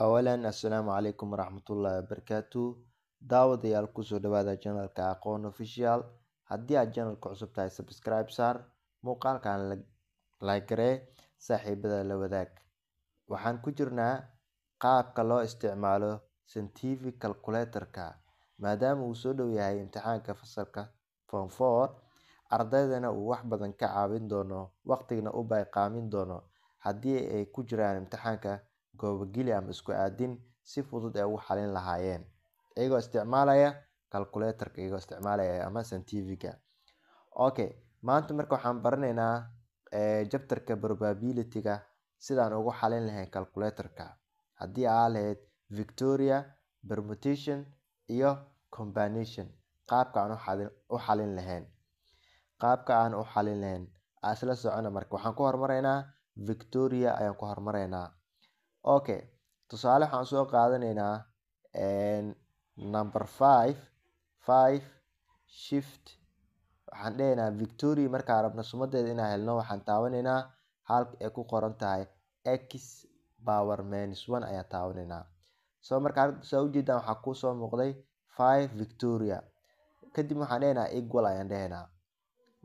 Awalan assalaamu calaykum waraxmatullaahi wabarakaatu daawadayaal kusoo dhawaada channelka aqoon official haddii aad channelka cusub tahay subscribe saar muuqaalkan lagaree saaxiibada la wadaag waxaan ku jirnaa qaabka loo isticmaalo scientific calculatorka maadaama uu soo dhow yahay imtixaanka fasalka form four ardaydana uu wax badan ka caawin doono waqtigana u bayqaamin doono haddii ay ku jiraan imtixaanka goobagili ama isku aadin si fudud ay ugu xalin lahaayeen iyagoo isticmaalaya calculatorka iyagoo isticmaalaya ama santifiga okay maanta marka waxaan baranaynaa eh, jabtarka probability sidaan ugu xalin lahayn calculatorka haddii aa lahayd victoria permutation iyo combination qaabka aan u xalin lahayn qaabka aan u xalin lahayn aan isla socona marka waxaan ku hormaraynaa victoria ayaan ku hormaraynaa okay tusaale waxaan soo qaadanaynaa number five five shift waxaan dhehaynaa victoria markaa rabno sumadeeda inaan helno waxaan taabanaynaa halka ay ku qoran tahay x power minus one ayaan taabanaynaa soo markaa saa ujeedaan waxaa kuu soo muuqday five victoria kadib waxaan dhehaynaa equal ayaan dhehaynaa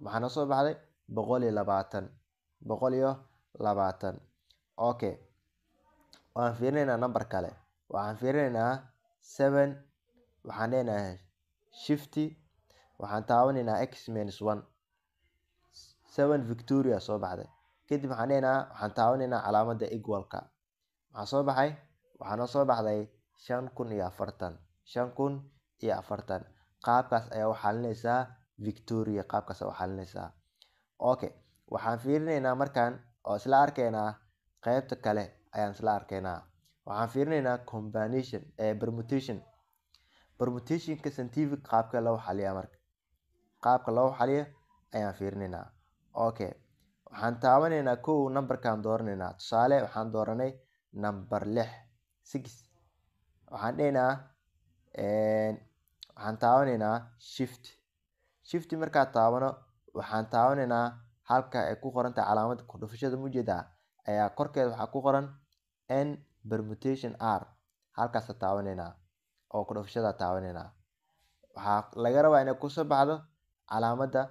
maxaa noo soo baxday boqol iyo labaatan boqol iyo labaatan okay waxaan fiirineyna nambar kale waxaan fiirineyna seven waxaan leenahay shifty waxaan taabaneynaa x minus one seven victoria soo baxday kadib waxaan leenahaa waxaan taabaneynaa calaamada equalka maxaa soo baxay waxaa soo baxday shan kun iyo afartan shan kun iyo afartan qaabkaas ayaa u xalinaysaa victoria qaabkaas ayaa u xalinaysaa okay waxaan fiirineynaa markaan oo isla arkaynaa qeybta kale ayaan isla arkaynaa. Waxaan fiirinaynaa combination ee eh, permutation. Permutationka scientific qaabka loo xaliya marka. Qaabka loo xaliya ayaan fiirinaynaa. Okay. Waxaan taabanaynaa kow numberkaan dooranaynaa. Tusaale waxaan dooranay number lix. Six. Waxaan dhehnaa waxaan taabanaynaa shift. Shift markaa taabano waxaan taabanaynaa halka ay ku qoranta tahay calaamada kordhufashada ma ayaa korkeeda waxaa ku qoran n bermutation r halkaasa taabananaa oo kudhufashada taabananaa waxaa laga rabaa inay kusoo baxdo calaamada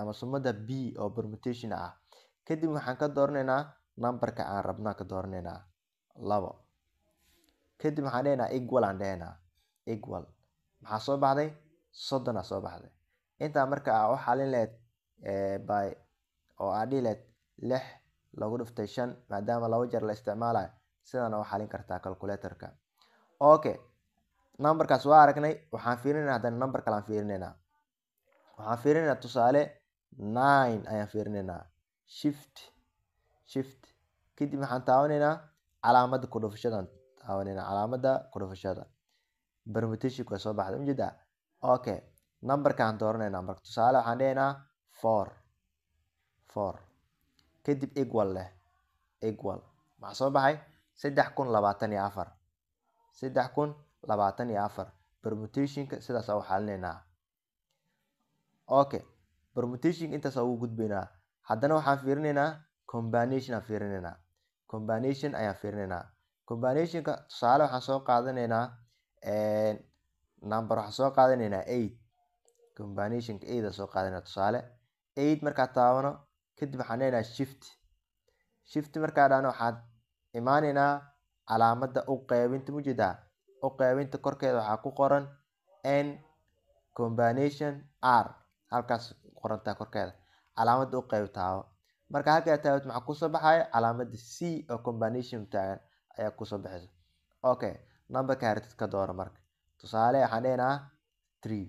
ama sumada b oo bermutation ah kadib waxaan ka dooranaynaa numberka aan rabnaa ka dooranaynaa labo kadib waxaan dhehnaa equal aan dhehnaa equal maxaa soo baxday soddona soo baxday intaa marka ah, aa u xalin laheyd by oo aa dhihi laheyd lix lagu dhuftay shan maadaama laba jeer la isticmaalayo sidana waa xalin kartaa calculatorka okay numberkaas waa aragnay waxaan fiirinayna haddana number kalean fiirinaynaa waxaan fiirinaynaa tusaale nine ayaan fiirinaynaa shift shift kadib waxaan taawanaynaa calaamadda kudhufashadan taawanaynaa calaamadda kudhufashada permutationka soo baxda ujeedaa okay numberkaan dooranaynaa marka tusaale waxaan dhigaynaa four four kadib equal leh equal maxaa soo baxay saddex kun labaatan iyo afar saddex kun labaatan iyo afar bermutationka sidaas u xalinaynaa okay bermutationka intaas ugu gudbaynaa haddana waxaan fiirinaynaa combination aan fiirinaynaa combination ayaan fiirinaynaa combinationka tusaale waxaan soo qaadanaynaa number waxaan soo qaadanaynaa eight combinationka eight aan soo qaadanaa tusaale eight markaa taabano kadib waxaan leenahay shift shift markaa dhahno waxaan imaaneynaa calaamada u qeybinta mujeedaa u qeybinta korkeeda waxaa ku qoran n combination r halkaas qorantaa korkeeda calaamadda u qaybtaabo marka halkaa taabad maxaa kusoo baxaya calaamadda c oo combination taagan ayaa kusoo baxaysa okay numberka heritad ka dooro marka tusaale waxaan leenaha three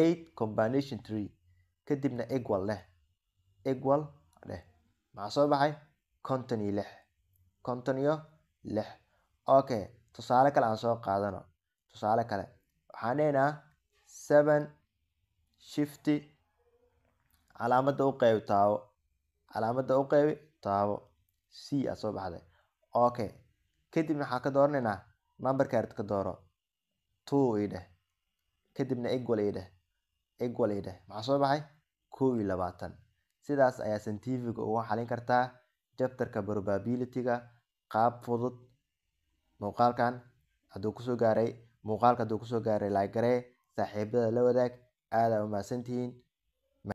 eight combination three kadibna equal leh equal dheh maxaa soo baxay konton iyo lix konton iyo lix okay tusaale kale aan soo qaadano tusaale kale waxaan dhehnaa seven shifty calaamada u qeybi taabo calaamada u qeybi taabo c aad soo baxday okay kadibna waxaa ka dooranaynaa numberka arid ka dooro two ii dheh kadibna equal ii dheh equal ii dheh maxaa soo baxay kow iyo labaatan Sidaas ayaa Santifiga uga xalin kartaa jabtarka probability qaab fudud. Muuqaalkan haduu kusoo gaaray muuqaalka hadduu kusoo gaaray like saaxiibada la wadaag aad aa u mahadsantihiin.